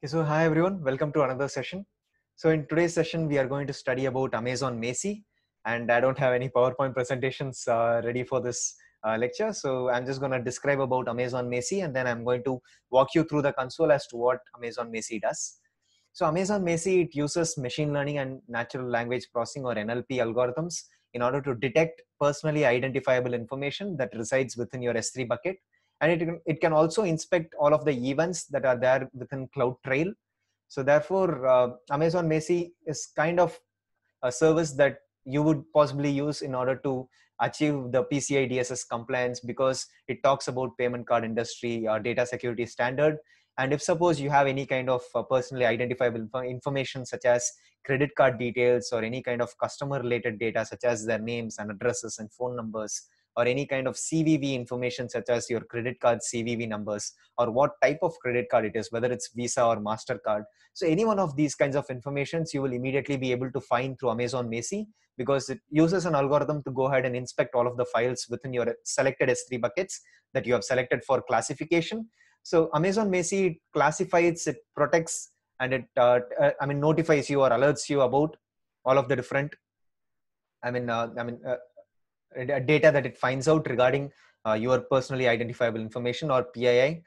Okay, so hi everyone, welcome to another session. So in today's session, we are going to study about Amazon Macy and I don't have any PowerPoint presentations uh, ready for this uh, lecture. So I'm just going to describe about Amazon Macy and then I'm going to walk you through the console as to what Amazon Macy does. So Amazon Macy, it uses machine learning and natural language processing or NLP algorithms in order to detect personally identifiable information that resides within your S3 bucket and it can, it can also inspect all of the events that are there within CloudTrail. So therefore, uh, Amazon Macy is kind of a service that you would possibly use in order to achieve the PCI DSS compliance because it talks about payment card industry or uh, data security standard. And if suppose you have any kind of uh, personally identifiable information such as credit card details or any kind of customer related data such as their names and addresses and phone numbers, or any kind of CVV information such as your credit card CVV numbers or what type of credit card it is, whether it's Visa or MasterCard. So any one of these kinds of informations you will immediately be able to find through Amazon Macy because it uses an algorithm to go ahead and inspect all of the files within your selected S3 buckets that you have selected for classification. So Amazon Macy classifies, it protects, and it uh, uh, I mean notifies you or alerts you about all of the different I mean, uh, I mean, uh, uh, data that it finds out regarding uh, your personally identifiable information or PII.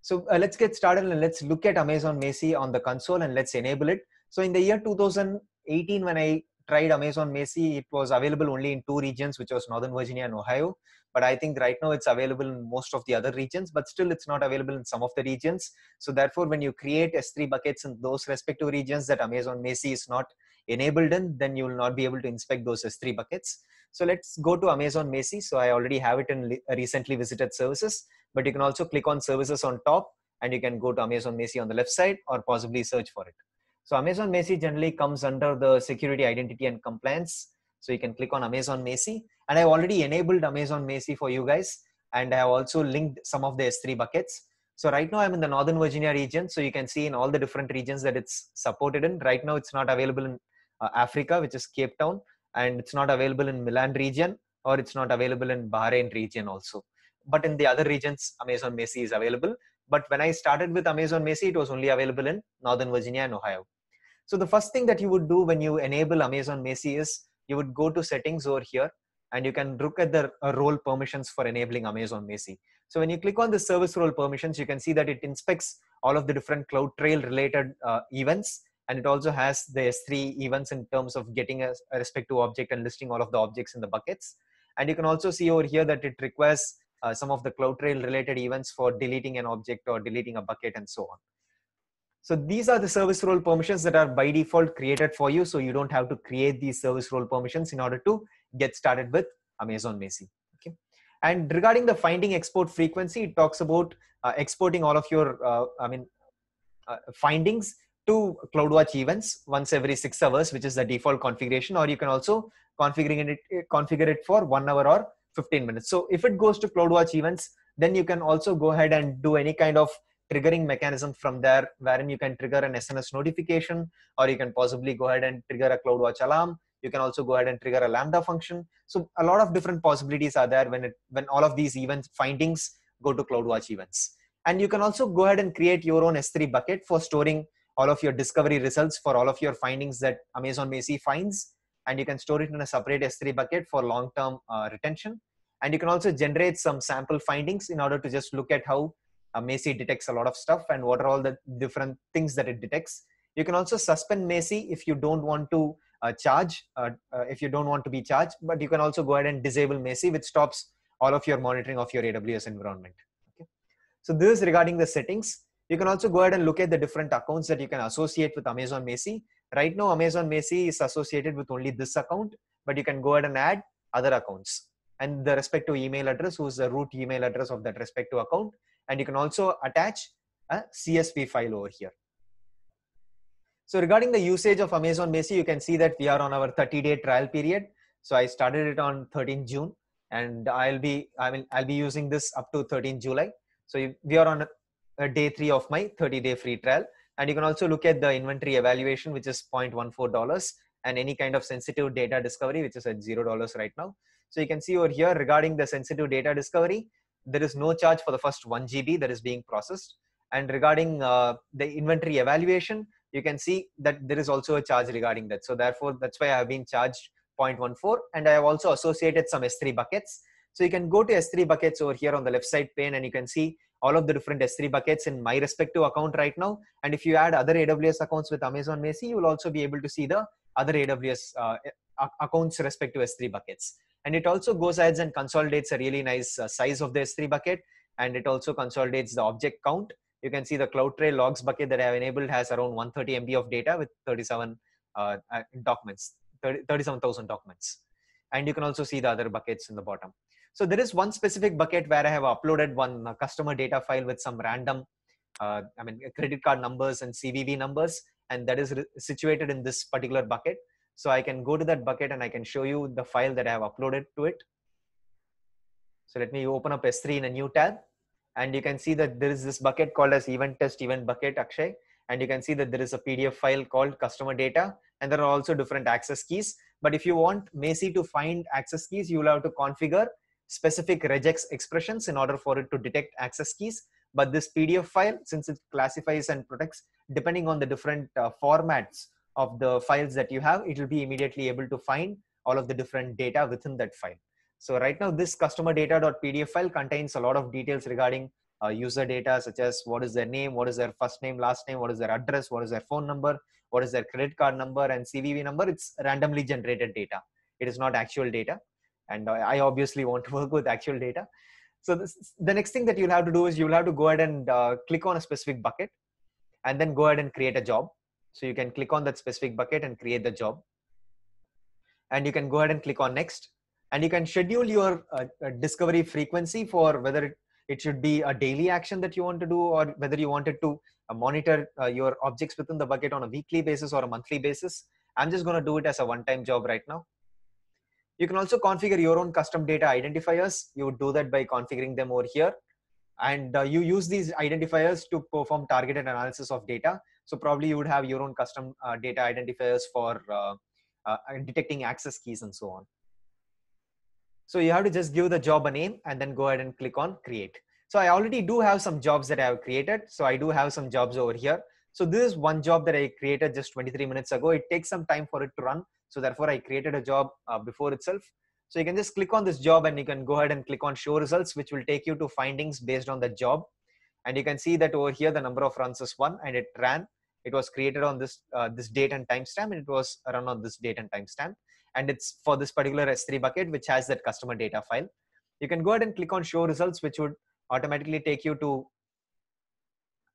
So uh, let's get started and let's look at Amazon Macy on the console and let's enable it. So in the year 2018, when I tried Amazon Macy, it was available only in two regions, which was Northern Virginia and Ohio. But I think right now it's available in most of the other regions, but still it's not available in some of the regions. So therefore, when you create S3 buckets in those respective regions that Amazon Macy is not enabled in, then you will not be able to inspect those S3 buckets. So let's go to Amazon Macy. So I already have it in uh, recently visited services, but you can also click on services on top and you can go to Amazon Macy on the left side or possibly search for it. So Amazon Macy generally comes under the security, identity and compliance. So you can click on Amazon Macy and I've already enabled Amazon Macy for you guys. And I have also linked some of the S3 buckets. So right now I'm in the Northern Virginia region. So you can see in all the different regions that it's supported in. Right now it's not available in uh, Africa, which is Cape Town, and it's not available in Milan region or it's not available in Bahrain region also. But in the other regions, Amazon Macy is available. But when I started with Amazon Macy, it was only available in Northern Virginia and Ohio. So the first thing that you would do when you enable Amazon Macy is you would go to settings over here and you can look at the uh, role permissions for enabling Amazon Macy. So when you click on the service role permissions, you can see that it inspects all of the different CloudTrail related uh, events and it also has the S3 events in terms of getting a, a respective object and listing all of the objects in the buckets. And you can also see over here that it requests uh, some of the CloudTrail related events for deleting an object or deleting a bucket and so on. So these are the service role permissions that are by default created for you. So you don't have to create these service role permissions in order to get started with Amazon Macy. Okay. And regarding the finding export frequency, it talks about uh, exporting all of your, uh, I mean, uh, findings two CloudWatch events once every six hours, which is the default configuration, or you can also configuring it eh, configure it for one hour or 15 minutes. So if it goes to CloudWatch events, then you can also go ahead and do any kind of triggering mechanism from there, wherein you can trigger an SNS notification, or you can possibly go ahead and trigger a CloudWatch alarm. You can also go ahead and trigger a Lambda function. So a lot of different possibilities are there when it when all of these event findings go to CloudWatch events. And you can also go ahead and create your own S3 bucket for storing all of your discovery results for all of your findings that Amazon Macy finds. And you can store it in a separate S3 bucket for long-term uh, retention. And you can also generate some sample findings in order to just look at how uh, Macy detects a lot of stuff and what are all the different things that it detects. You can also suspend Macy if you don't want to uh, charge, uh, uh, if you don't want to be charged, but you can also go ahead and disable Macy, which stops all of your monitoring of your AWS environment. Okay. So this is regarding the settings. You can also go ahead and look at the different accounts that you can associate with Amazon Macy. Right now, Amazon Macy is associated with only this account, but you can go ahead and add other accounts and the respective email address, who's the root email address of that respective account. And you can also attach a CSV file over here. So regarding the usage of Amazon Macy, you can see that we are on our 30 day trial period. So I started it on 13 June and I'll be, I mean, I'll be using this up to 13 July. So we are on uh, day three of my 30 day free trial. And you can also look at the inventory evaluation, which is $0.14 and any kind of sensitive data discovery, which is at $0 right now. So you can see over here regarding the sensitive data discovery, there is no charge for the first 1 GB that is being processed. And regarding uh, the inventory evaluation, you can see that there is also a charge regarding that. So therefore, that's why I have been charged 0.14 and I have also associated some S3 buckets. So you can go to S3 buckets over here on the left side pane and you can see all of the different S3 buckets in my respective account right now. And if you add other AWS accounts with Amazon Macy, you will also be able to see the other AWS uh, eh, accounts respective S3 buckets. And it also goes ahead and consolidates a really nice uh, size of the S3 bucket. And it also consolidates the object count. You can see the CloudTrail logs bucket that I have enabled has around 130 MB of data with 37 uh, uh documents, 30, 37,000 documents. And you can also see the other buckets in the bottom. So there is one specific bucket where I have uploaded one uh, customer data file with some random, uh, I mean, uh, credit card numbers and CVV numbers, and that is re- situated in this particular bucket. So I can go to that bucket and I can show you the file that I have uploaded to it. So let me open up S3 in a new tab and you can see that there is this bucket called as event test event bucket Akshay and you can see that there is a PDF file called customer data and there are also different access keys. But if you want Macy to find access keys, you will have to configure specific regex expressions in order for it to detect access keys. But this PDF file, since it classifies and protects depending on the different uh, formats of the files that you have, it will be immediately able to find all of the different data within that file. So right now, this customer data.pdf file contains a lot of details regarding uh, user data, such as what is their name, what is their first name, last name, what is their address, what is their phone number, what is their credit card number and CVV number. It's randomly generated data. It is not actual data and i obviously want to work with actual data so this, the next thing that you'll have to do is you'll have to go ahead and uh, click on a specific bucket and then go ahead and create a job so you can click on that specific bucket and create the job and you can go ahead and click on next and you can schedule your uh, uh discovery frequency for whether it, it, should be a daily action that you want to do or whether you wanted to uh, monitor uh, your objects within the bucket on a weekly basis or a monthly basis i'm just going to do it as a one time job right now you can also configure your own custom data identifiers. You would do that by configuring them over here. And uh, you use these identifiers to perform targeted analysis of data. So probably you would have your own custom uh, data identifiers for uh, uh, detecting access keys and so on. So you have to just give the job a name and then go ahead and click on create. So I already do have some jobs that I have created. So I do have some jobs over here. So this is one job that I created just 23 minutes ago. It takes some time for it to run. So therefore, I created a job uh, before itself. So you can just click on this job and you can go ahead and click on show results, which will take you to findings based on the job. And you can see that over here, the number of runs is one and it ran. It was created on this, uh, this date and timestamp and it was run on this date and timestamp. And it's for this particular S3 bucket, which has that customer data file. You can go ahead and click on show results, which would automatically take you to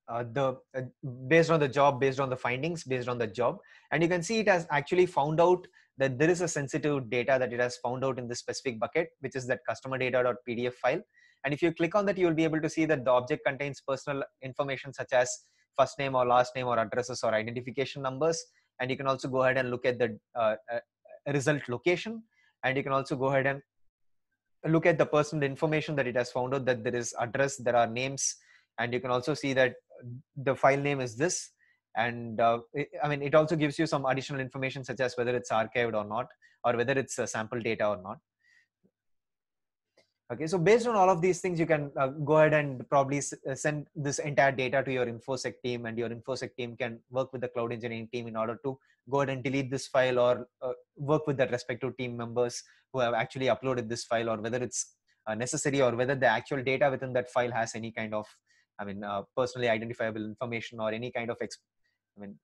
uh, the uh, based on the job based on the findings based on the job and you can see it has actually found out that there is a sensitive data that it has found out in this specific bucket which is that customer data.pdf file and if you click on that you will be able to see that the object contains personal information such as first name or last name or addresses or identification numbers and you can also go ahead and look at the uh, uh result location and you can also go ahead and look at the personal information that it has found out that there is address there are names and you can also see that the file name is this and uh, it, i mean it also gives you some additional information such as whether it's archived or not or whether it's uh, sample data or not okay so based on all of these things you can uh, go ahead and probably uh, send this entire data to your infosec team and your infosec team can work with the cloud engineering team in order to go ahead and delete this file or uh, work with the respective team members who have actually uploaded this file or whether it's necessary or whether the actual data within that file has any kind of I mean, uh, personally identifiable information or any kind of, exp- I mean,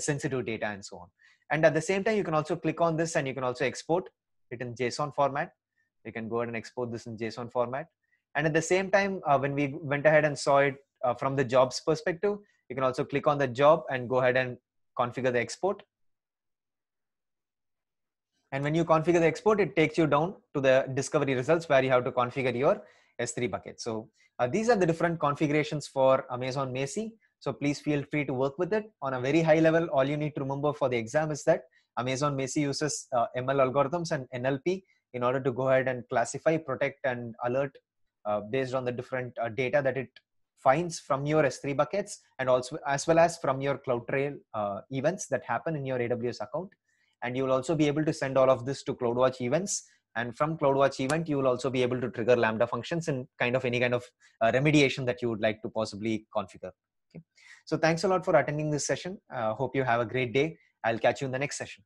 sensitive data and so on. And at the same time, you can also click on this and you can also export it in JSON format. You can go ahead and export this in JSON format. And at the same time, uh, when we went ahead and saw it uh, from the jobs perspective, you can also click on the job and go ahead and configure the export. And when you configure the export, it takes you down to the discovery results where you have to configure your S3 bucket. So uh, these are the different configurations for Amazon Macy. So please feel free to work with it. On a very high level, all you need to remember for the exam is that Amazon Macy uses uh, ML algorithms and NLP in order to go ahead and classify, protect, and alert uh, based on the different uh, data that it finds from your S3 buckets and also as well as from your CloudTrail uh, events that happen in your AWS account. And you'll also be able to send all of this to CloudWatch events and from CloudWatch event, you will also be able to trigger Lambda functions and kind of any kind of uh, remediation that you would like to possibly configure. Okay. So thanks a lot for attending this session. Uh, hope you have a great day. I'll catch you in the next session.